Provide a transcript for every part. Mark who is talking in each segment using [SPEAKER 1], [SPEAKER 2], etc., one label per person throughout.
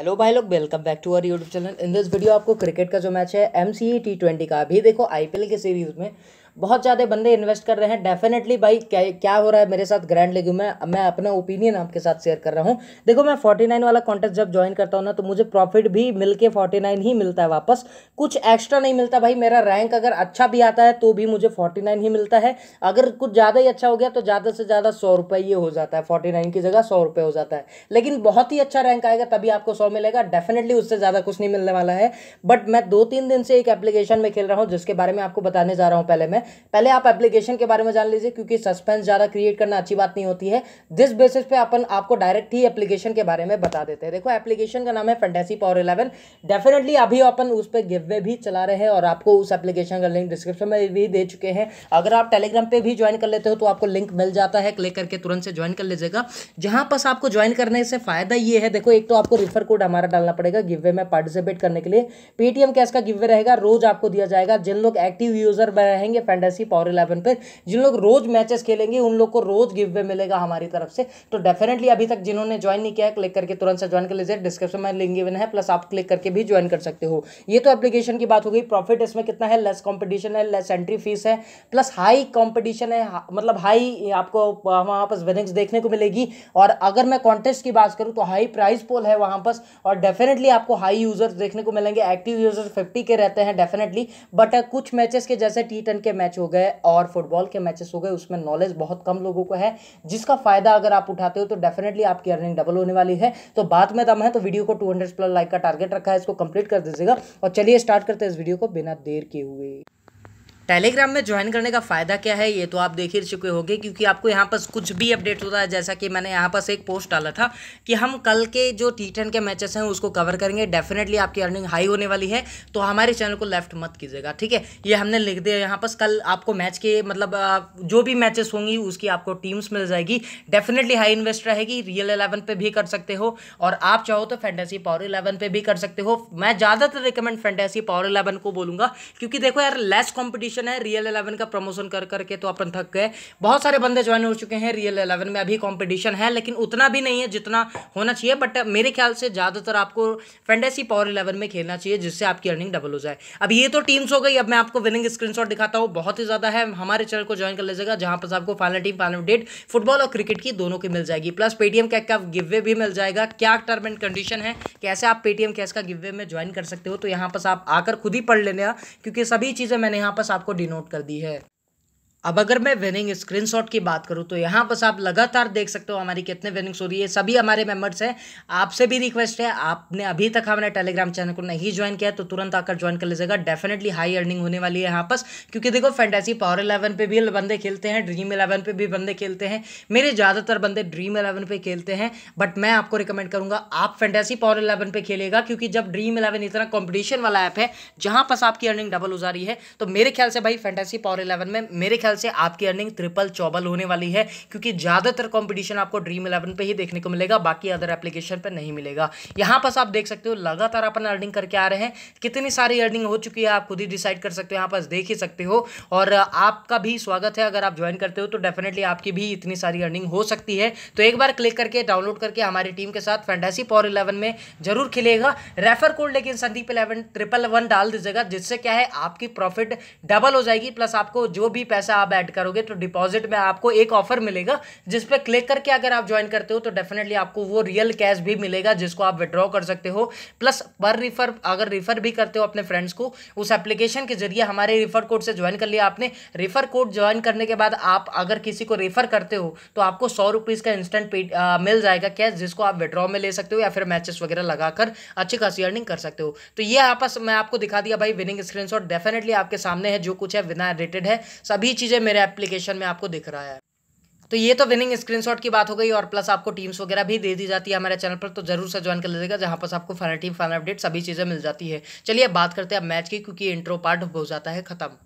[SPEAKER 1] hello भाई लोग welcome back to our YouTube channel in this video आपको cricket का जो मैच है एम सी टी ट्वेंटी का अभी देखो आईपीएल के सीरीज़ में बहुत ज़्यादा बंदे इन्वेस्ट कर रहे हैं डेफिनेटली भाई क्या क्या हो रहा है मेरे साथ ग्रैंड लेग्यू में मैं अपना ओपिनियन आपके साथ शेयर कर रहा हूँ देखो मैं फोर्टी नाइन वाला कॉन्टेस्ट जब ज्वाइन करता हूँ ना तो मुझे प्रॉफिट भी मिल के फोर्टी नाइन ही मिलता है वापस कुछ एक्स्ट्रा नहीं मिलता भाई मेरा रैंक अगर अच्छा भी आता है तो भी मुझे फोर्टी नाइन ही मिलता है अगर कुछ ज़्यादा ही अच्छा हो गया तो ज़्यादा से ज़्यादा सौ रुपये ये हो जाता है फोर्टी नाइन की जगह सौ रुपये हो जाता है लेकिन बहुत ही अच्छा रैंक आएगा तभी आपको सौ मिलेगा डेफिनेटली उससे ज़्यादा कुछ नहीं मिलने वाला है बट मैं दो तीन दिन से एक एप्लीकेशन में खेल रहा हूँ जिसके बारे में आपको बताने जा रहा हूँ पहले मैं पहले आप एप्लीकेशन के बारे में जान लीजिए क्योंकि सस्पेंस ज़्यादा क्रिएट करना अच्छी बात नहीं होती है जिस बेसिस पे अपन आपको डायरेक्ट ही एप्लीकेशन के बारे में बता देते हैं देखो एप्लीकेशन का नाम है फेंटेसी पावर इलेवन डेफिनेटली अभी अपन उस पर गिवे भी चला रहे हैं और आपको उस एप्लीकेशन का लिंक डिस्क्रिप्शन में भी दे चुके हैं अगर आप टेलीग्राम पर भी ज्वाइन कर लेते हो तो आपको लिंक मिल जाता है क्लिक करके तुरंत से ज्वाइन कर लीजिएगा जहाँ पास आपको ज्वाइन करने से फ़ायदा ये है देखो एक तो आपको रिफर कोड हमारा डालना पड़ेगा गिव में पार्टिसिपेट करने के लिए पेटीएम कैश का गिव रहेगा रोज आपको दिया जाएगा जिन लोग एक्टिव यूजर रहेंगे फैंटेसी पावर इलेवन पर जिन लोग रोज मैचेस खेलेंगे उन लोग को रोज गिव वे मिलेगा हमारी तरफ से तो डेफिनेटली अभी तक जिन्होंने ज्वाइन नहीं किया क्लिक करके तुरंत से ज्वाइन कर लीजिए डिस्क्रिप्शन में लिंक गिवन है प्लस आप क्लिक करके भी ज्वाइन कर सकते हो ये तो एप्लीकेशन की बात हो गई प्रॉफिट इसमें कितना है लेस कॉम्पिटिशन है लेस एंट्री फीस है प्लस हाई कॉम्पिटिशन है मतलब हाई आपको वहाँ पर विनिंग्स देखने को मिलेगी और अगर मैं कॉन्टेस्ट की बात करूँ तो हाई प्राइस पोल है वहाँ पर और डेफिनेटली आपको हाई यूजर्स देखने को मिलेंगे एक्टिव यूजर्स फिफ्टी के रहते हैं डेफिनेटली बट कुछ मैचेस के जैसे टी के मैच हो गए और फुटबॉल के मैचेस हो गए उसमें नॉलेज बहुत कम लोगों को है जिसका फ़ायदा अगर आप उठाते हो तो डेफिनेटली आपकी अर्निंग डबल होने वाली है तो बात में दम है तो वीडियो को टू प्लस लाइक का टारगेट रखा है इसको कंप्लीट कर दीजिएगा और चलिए स्टार्ट करते हैं इस वीडियो को बिना देर के हुए टेलीग्राम में ज्वाइन करने का फ़ायदा क्या है ये तो आप देख ही चुके होंगे क्योंकि आपको यहाँ पर कुछ भी अपडेट होता है जैसा कि मैंने यहाँ पर एक पोस्ट डाला था कि हम कल के जो टी टेन के मैचेस हैं उसको कवर करेंगे डेफिनेटली आपकी अर्निंग हाई होने वाली है तो हमारे चैनल को लेफ्ट मत कीजिएगा ठीक है ये हमने लिख दिया यहाँ पर कल आपको मैच के मतलब जो भी मैचेस होंगी उसकी आपको टीम्स मिल जाएगी डेफिनेटली हाई इन्वेस्ट रहेगी रियल इलेवन पर भी कर सकते हो और आप चाहो तो फैंटेसी पावर इलेवन पर भी कर सकते हो मैं ज़्यादातर रिकमेंड फैंटेसी पावर इलेवन को बोलूँगा क्योंकि देखो यार लेस कॉम्पिटिशन क्वेश्चन है रियल इलेवन का प्रमोशन कर करके तो अपन थक गए बहुत सारे बंदे ज्वाइन हो चुके हैं रियल इलेवन में अभी कॉम्पिटिशन है लेकिन उतना भी नहीं है जितना होना चाहिए बट मेरे ख्याल से ज़्यादातर आपको फेंडेसी पावर इलेवन में खेलना चाहिए जिससे आपकी अर्निंग डबल हो जाए अब ये तो टीम्स हो गई अब मैं आपको विनिंग स्क्रीन दिखाता हूँ बहुत ही ज़्यादा है हमारे चैनल को ज्वाइन कर लीजिएगा जहाँ पर आपको final team final date football और क्रिकेट की दोनों की मिल जाएगी प्लस पेटीएम कैक का गिवे भी मिल जाएगा क्या टर्म एंड कंडीशन है कैसे आप पेटीएम कैस का गिवे में ज्वाइन कर सकते हो तो यहाँ पर आप आकर खुद ही पढ़ लेने क्योंकि सभी चीज़ें मैंने यहाँ पर आपको को डिनोट कर दी है अब अगर मैं विनिंग स्क्रीनशॉट की बात करूं तो यहां पर आप लगातार देख सकते हो हमारी कितने विनिंग्स हो रही है सभी हमारे मेंबर्स हैं आपसे भी रिक्वेस्ट है आपने अभी तक हमारे टेलीग्राम चैनल को नहीं ज्वाइन किया तो तुरंत आकर ज्वाइन कर लीजिएगा डेफिनेटली हाई अर्निंग होने वाली है यहाँ पर क्योंकि देखो फेंटेसी पावर इलेवन पर भी बंदे खेलते हैं ड्रीम इलेवन पर भी बंदे खेलते हैं मेरे ज़्यादातर बंदे ड्रीम इलेवन पर खेलते हैं बट मैं आपको रिकमेंड करूँगा आप फेंटेसी पावर इलेवन पर खेलेगा क्योंकि जब ड्रीम इलेवन इतना कॉम्पिटिशन वाला ऐप है जहाँ पर आपकी अर्निंग डबल हो जा रही है तो मेरे ख्याल से भाई फेंटेसी पावर इलेवन में मेरे ख्याल ख्याल से आपकी अर्निंग ट्रिपल चौबल होने वाली है क्योंकि ज़्यादातर कॉम्पिटिशन आपको ड्रीम इलेवन पर ही देखने को मिलेगा बाकी अदर एप्लीकेशन पर नहीं मिलेगा यहां पर आप देख सकते हो लगातार अपन अर्निंग करके आ रहे हैं कितनी सारी अर्निंग हो चुकी है आप खुद ही डिसाइड कर सकते हो यहाँ पर देख ही सकते हो और आपका भी स्वागत है अगर आप ज्वाइन करते हो तो डेफिनेटली आपकी भी इतनी सारी अर्निंग हो सकती है तो एक बार क्लिक करके डाउनलोड करके हमारी टीम के साथ फैंटेसी पॉर इलेवन में जरूर खिलेगा रेफर कोड लेकिन संदीप इलेवन ट्रिपल वन डाल दीजिएगा जिससे क्या है आपकी प्रॉफिट डबल हो जाएगी प्लस आपको जो भी पैसा आप ऐड करोगे तो डिपॉजिट में आपको एक ऑफर मिलेगा जिस पर क्लिक करके अगर आप ज्वाइन करते हो तो डेफिनेटली आपको वो रियल कैश भी मिलेगा जिसको आप विड्रॉ कर सकते हो प्लस पर रिफर अगर रिफर भी करते हो अपने फ्रेंड्स को उस एप्लीकेशन के जरिए हमारे रिफर कोड से ज्वाइन कर लिया आपने रिफर कोड ज्वाइन करने के बाद आप अगर किसी को रिफर करते हो तो आपको सौ रुपीज़ का इंस्टेंट मिल जाएगा कैश जिसको आप विड्रॉ में ले सकते हो या फिर मैचेस वगैरह लगाकर अच्छी खासी अर्निंग कर सकते हो तो ये आपस मैं आपको दिखा दिया भाई विनिंग स्क्रीनशॉट डेफिनेटली आपके सामने है जो कुछ है विना रेटेड है सभी चीज़ चीज़ें मेरे एप्लीकेशन में आपको दिख रहा है तो ये तो विनिंग स्क्रीनशॉट की बात हो गई और प्लस आपको टीम्स वगैरह भी दे दी जाती है हमारे चैनल पर तो जरूर से ज्वाइन कर लीजिएगा जहाँ पर आपको फाइनल टीम फाइनल अपडेट सभी चीज़ें मिल जाती है चलिए अब बात करते हैं अब मैच की क्योंकि इंट्रो पार्ट हो जाता है खत्म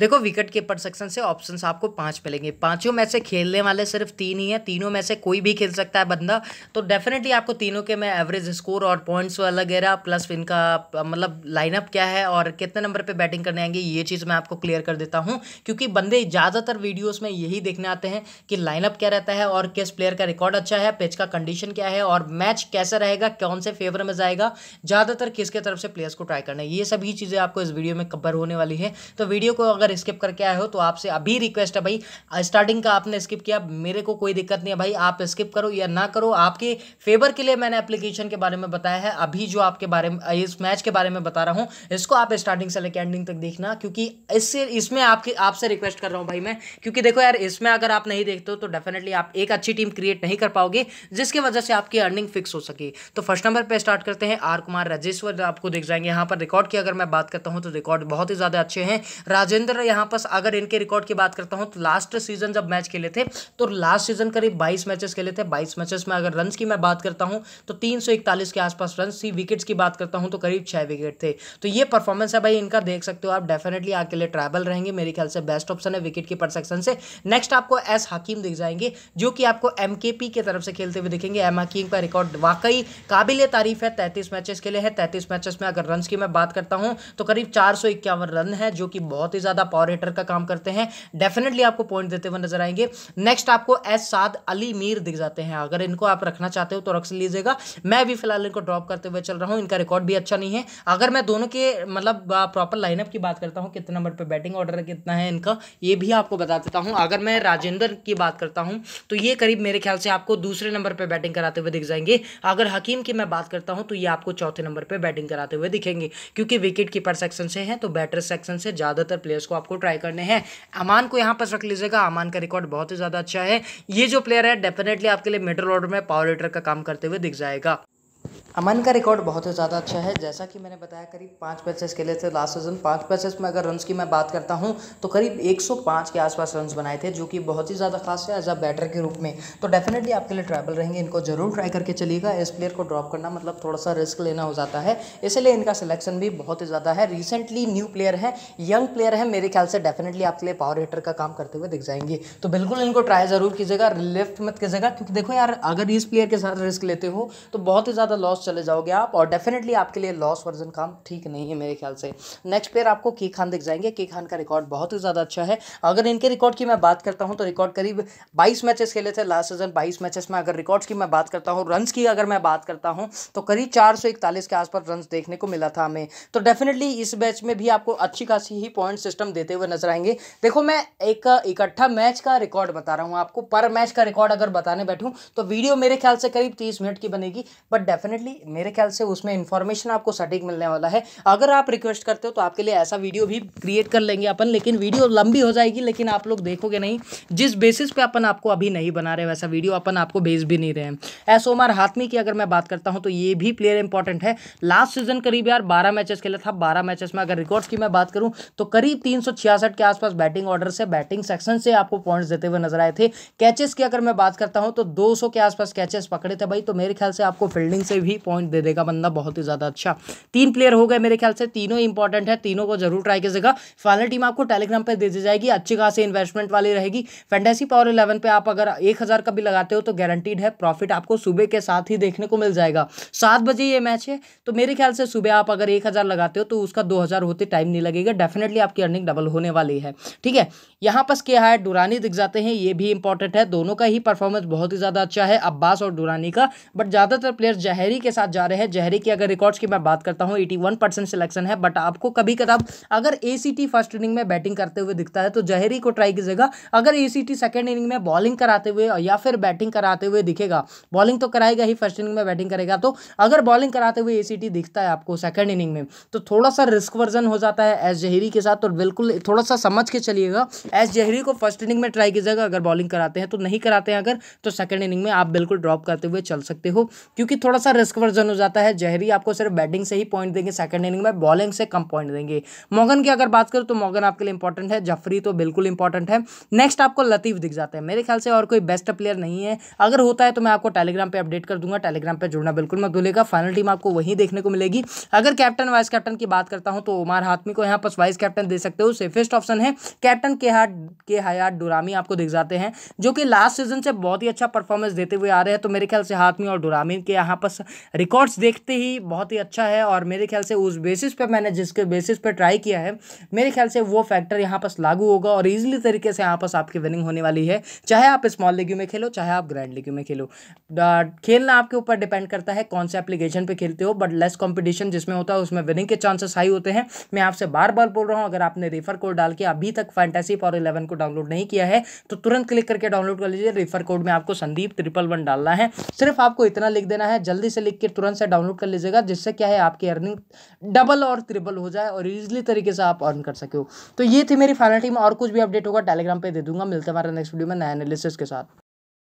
[SPEAKER 1] देखो विकेट कीपर सेक्शन से ऑप्शन आपको पांच मिलेंगे पांचों में से खेलने वाले सिर्फ तीन ही है तीनों में से कोई भी खेल सकता है बंदा तो डेफिनेटली आपको तीनों के में एवरेज स्कोर और पॉइंट्स वगैरह प्लस इनका मतलब लाइनअप क्या है और कितने नंबर पर बैटिंग करने आएंगे ये चीज़ मैं आपको क्लियर कर देता हूँ क्योंकि बंदे ज़्यादातर वीडियोज़ में यही देखने आते हैं कि लाइनअप क्या रहता है और किस प्लेयर का रिकॉर्ड अच्छा है पिच का कंडीशन क्या है और मैच कैसा रहेगा कौन से फेवर में जाएगा ज़्यादातर किसके तरफ से प्लेयर्स को ट्राई करना है ये सभी चीज़ें आपको इस वीडियो में कवर होने वाली है तो वीडियो को अगर अगर स्किप करके आए हो तो आपसे अभी रिक्वेस्ट है भाई स्टार्टिंग का आपने स्किप किया मेरे को कोई दिक्कत नहीं है भाई आप स्किप करो या ना करो आपके फेवर के लिए मैंने एप्लीकेशन के बारे में बताया है अभी जो आपके बारे में इस मैच के बारे में बता रहा हूँ इसको आप स्टार्टिंग से लेकर एंडिंग तक देखना क्योंकि इससे इसमें आपके आपसे रिक्वेस्ट कर रहा हूँ भाई मैं क्योंकि देखो यार इसमें अगर आप नहीं देखते हो तो डेफिनेटली आप एक अच्छी टीम क्रिएट नहीं कर पाओगे जिसकी वजह से आपकी अर्निंग फिक्स हो सके तो फर्स्ट नंबर पर स्टार्ट करते हैं आर कुमार राजेश्वर आपको देख जाएंगे यहाँ पर रिकॉर्ड की अगर मैं बात करता हूँ तो रिकॉर्ड बहुत ही ज़्यादा अच्छे हैं राजेंद्र और यहाँ पर अगर इनके रिकॉर्ड की बात करता हूँ तो लास्ट सीजन जब मैच खेले थे तो लास्ट सीजन करीब बाईस मैचेस खेले थे बाईस मैचेस में अगर रन की मैं बात करता हूँ तो तीन के आसपास रन थी विकेट्स की बात करता हूँ तो करीब छः विकेट थे तो ये परफॉर्मेंस है भाई इनका देख सकते हो आप डेफिनेटली आपके लिए ट्राइबल रहेंगे मेरे ख्याल से बेस्ट ऑप्शन है विकेट की परसेक्शन से नेक्स्ट आपको एस हकीम दिख जाएंगे जो कि आपको एम की तरफ से खेलते हुए दिखेंगे एम हकीम का रिकॉर्ड वाकई काबिल तारीफ है तैंतीस मैचेस के लिए है तैंतीस मैचेस में अगर रन की मैं बात करता हूँ तो करीब चार रन है जो कि बहुत ही ज़्यादा ज्यादा पावर हिटर का काम करते हैं डेफिनेटली आपको पॉइंट देते हुए नजर आएंगे नेक्स्ट आपको एस साद अली मीर दिख जाते हैं अगर इनको आप रखना चाहते हो तो रख लीजिएगा मैं भी फिलहाल इनको ड्रॉप करते हुए चल रहा हूँ इनका रिकॉर्ड भी अच्छा नहीं है अगर मैं दोनों के मतलब प्रॉपर लाइनअप की बात करता हूँ कितने नंबर पर बैटिंग ऑर्डर कितना है इनका ये भी आपको बता देता हूँ अगर मैं राजेंद्र की बात करता हूँ तो ये करीब मेरे ख्याल से आपको दूसरे नंबर पर बैटिंग कराते हुए दिख जाएंगे अगर हकीम की मैं बात करता हूँ तो ये आपको चौथे नंबर पर बैटिंग कराते हुए दिखेंगे क्योंकि विकेट कीपर सेक्शन से हैं तो बैटर सेक्शन से ज़्यादातर प्लेयर्स इसको आपको ट्राई करने हैं अमान को यहाँ पर रख लीजिएगा अमान का रिकॉर्ड बहुत ही ज़्यादा अच्छा है ये जो प्लेयर है डेफिनेटली आपके लिए मिडल ऑर्डर में पावर लीटर का काम करते हुए दिख जाएगा अमन का रिकॉर्ड बहुत ही ज़्यादा अच्छा है जैसा कि मैंने बताया करीब पाँच मैचेस खेले थे लास्ट सीजन पाँच मैचेस में अगर रन की मैं बात करता हूँ तो करीब 105 के आसपास रन बनाए थे जो कि बहुत ही ज़्यादा खास है एज अ बैटर के रूप में तो डेफिनेटली आपके लिए ट्रैवल रहेंगे इनको जरूर ट्राई करके चलिएगा इस प्लेयर को ड्रॉप करना मतलब थोड़ा सा रिस्क लेना हो जाता है इसलिए इनका सिलेक्शन भी बहुत ही ज़्यादा है रिसेंटली न्यू प्लेयर है यंग प्लेयर है मेरे ख्याल से डेफिनेटली आपके लिए पावर हिटर का काम करते हुए दिख जाएंगे तो बिल्कुल इनको ट्राई ज़रूर कीजिएगा लिफ्ट मत कीजिएगा क्योंकि देखो यार अगर इस प्लेयर के साथ रिस्क लेते हो तो बहुत ही ज़्यादा ज़्यादा लॉस चले जाओगे आप और डेफिनेटली आपके लिए लॉस वर्जन काम ठीक नहीं है मेरे ख्याल से नेक्स्ट प्लेयर आपको की खान दिख जाएंगे की खान का रिकॉर्ड बहुत ही ज़्यादा अच्छा है अगर इनके रिकॉर्ड की मैं बात करता हूँ तो रिकॉर्ड करीब बाईस मैचेस खेले थे लास्ट सीजन बाईस मैचेस में अगर रिकॉर्ड्स की मैं बात करता हूँ रन की अगर मैं बात करता हूँ तो करीब चार के आसपास रन देखने को मिला था हमें तो डेफिनेटली इस मैच में भी आपको अच्छी खासी ही पॉइंट सिस्टम देते हुए नजर आएंगे देखो मैं एक इकट्ठा मैच का रिकॉर्ड बता रहा हूँ आपको पर मैच का रिकॉर्ड अगर बताने बैठूँ तो वीडियो मेरे ख्याल से करीब तीस मिनट की बनेगी बट डेफिनेटली मेरे ख्याल से उसमें इन्फॉर्मेशन आपको सटीक मिलने वाला है अगर आप रिक्वेस्ट करते हो तो आपके लिए ऐसा वीडियो भी क्रिएट कर लेंगे अपन लेकिन वीडियो लंबी हो जाएगी लेकिन आप लोग देखोगे नहीं जिस बेसिस पे अपन आपको अभी नहीं बना रहे वैसा वीडियो अपन आपको भेज भी नहीं रहे हैं एस ओमर हाथमी की अगर मैं बात करता हूँ तो ये भी प्लेयर इंपॉर्टेंट है लास्ट सीजन करीब यार बारह मैचेस खेला था बारह मैचेस में अगर रिकॉर्ड की मैं बात करूँ तो करीब तीन के आसपास बैटिंग ऑर्डर से बैटिंग सेक्शन से आपको पॉइंट्स देते हुए नजर आए थे कैचेस की अगर मैं बात करता हूँ तो दो के आसपास कैचेस पकड़े थे भाई तो मेरे ख्याल से आपको फील्डिंग से भी पॉइंट दे देगा बंदा बहुत ही ज़्यादा अच्छा तीन प्लेयर हो गए मेरे ख्याल से तीनों इंपॉर्टेंट है तीनों को जरूर ट्राई कीजिएगा फाइनल टीम आपको टेलीग्राम पर दे दी जाएगी अच्छी खासी इन्वेस्टमेंट वाली रहेगी फैंटेसी पावर इलेवन पर आप अगर एक का भी लगाते हो तो गारंटीड है प्रॉफिट आपको सुबह के साथ ही देखने को मिल जाएगा सात बजे ये मैच है तो मेरे ख्याल से सुबह आप अगर एक लगाते हो तो उसका दो होते टाइम नहीं लगेगा डेफिनेटली आपकी अर्निंग डबल होने वाली है ठीक है यहाँ पर क्या है डुरानी दिख जाते हैं ये भी इंपॉर्टेंट है दोनों का ही परफॉर्मेंस बहुत ही ज़्यादा अच्छा है अब्बास और डुरानी का बट ज़्यादातर प्लेयर्स जहर जहरी के साथ जा रहे हैं जहरी की अगर रिकॉर्ड्स की मैं बात करता हूँ एटी वन परसेंट सिलेक्शन है बट आपको कभी कदम अगर ए फर्स्ट इनिंग में बैटिंग करते हुए दिखता है तो जहरी को ट्राई कीजिएगा अगर ए सेकेंड इनिंग में बॉलिंग कराते हुए या फिर बैटिंग कराते हुए दिखेगा बॉलिंग तो कराएगा ही फर्स्ट इनिंग में बैटिंग करेगा तो अगर बॉलिंग कराते हुए ए दिखता है आपको सेकेंड इनिंग में तो थोड़ा सा रिस्क वर्जन हो जाता है एस जहरी के साथ तो बिल्कुल थोड़ा सा समझ के चलिएगा एस जहरी को फर्स्ट इनिंग में ट्राई कीजिएगा अगर बॉलिंग कराते हैं तो नहीं कराते हैं अगर तो सेकेंड इनिंग में आप बिल्कुल ड्रॉप करते हुए चल सकते हो क्योंकि थोड़ा सा सा रिस्क वर्जन हो जाता है जहरी आपको सिर्फ बैटिंग से ही पॉइंट देंगे सेकंड इनिंग में बॉलिंग से कम पॉइंट देंगे मोगन की अगर बात करो तो मोगन आपके लिए इंपॉर्टेंट है जफरी तो बिल्कुल इंपॉर्टेंट है नेक्स्ट आपको लतीफ दिख जाता है मेरे ख्याल से और कोई बेस्ट प्लेयर नहीं है अगर होता है तो मैं आपको टेलीग्राम पर अपडेट कर दूंगा टेलीग्राम पर जुड़ना बिल्कुल मत भूलेगा फाइनल टीम आपको वहीं देखने को मिलेगी अगर कैप्टन वाइस कैप्टन की बात करता हूँ तो उमार हाथमी को यहाँ पर वाइस कैप्टन दे सकते हो सेफेस्ट ऑप्शन है कैप्टन के हाट के हयात डुरामी आपको दिख जाते हैं जो कि लास्ट सीजन से बहुत ही अच्छा परफॉर्मेंस देते हुए आ रहे हैं तो मेरे ख्याल से हाथमी और डुरामी के यहाँ पर रिकॉर्ड्स रिकॉर्ड्स देखते ही बहुत ही अच्छा है और मेरे ख्याल से उस बेसिस पे मैंने जिसके बेसिस पे ट्राई किया है मेरे ख्याल से वो फैक्टर यहाँ पास लागू होगा और ईजिली तरीके से यहाँ पास आपकी विनिंग होने वाली है चाहे आप स्मॉल लीग में खेलो चाहे आप ग्रैंड लीग में खेलो खेलना आपके ऊपर डिपेंड करता है कौन से एप्लीकेशन पर खेलते हो बट लेस कॉम्पिटिशन जिसमें होता है उसमें विनिंग के चांसेस हाई होते हैं मैं आपसे बार बार बोल रहा हूँ अगर आपने रेफर कोड डाल के अभी तक फैंटेसी फॉर इलेवन को डाउनलोड नहीं किया है तो तुरंत क्लिक करके डाउनलोड कर लीजिए रेफर कोड में आपको संदीप ट्रिपल वन डालना है सिर्फ आपको इतना लिख देना है जल्दी जल्दी से लिख के तुरंत से डाउनलोड कर लीजिएगा जिससे क्या है आपकी अर्निंग डबल और ट्रिपल हो जाए और इजिली तरीके से आप अर्न कर सके तो ये थी मेरी फाइनल टीम और कुछ भी अपडेट होगा टेलीग्राम पर दे दूंगा मिलते हमारे नेक्स्ट वीडियो में नया एनालिसिस के साथ